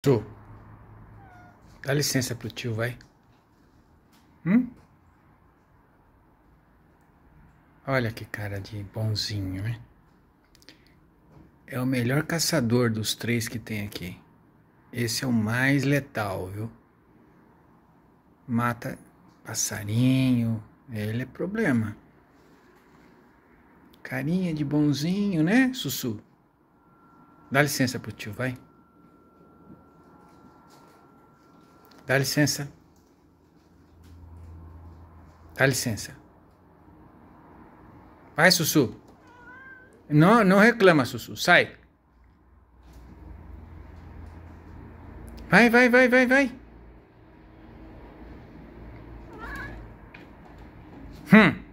Tio, dá licença pro tio, vai. Hum? Olha que cara de bonzinho, né? É o melhor caçador dos três que tem aqui. Esse é o mais letal, viu? Mata passarinho, ele é problema. Carinha de bonzinho, né, Sussu? Dá licença pro tio, vai. Dá licença. Dá licença. Vai, Sussu. Não, não reclama, Sussu. Sai. Vai, vai, vai, vai, vai. Hum.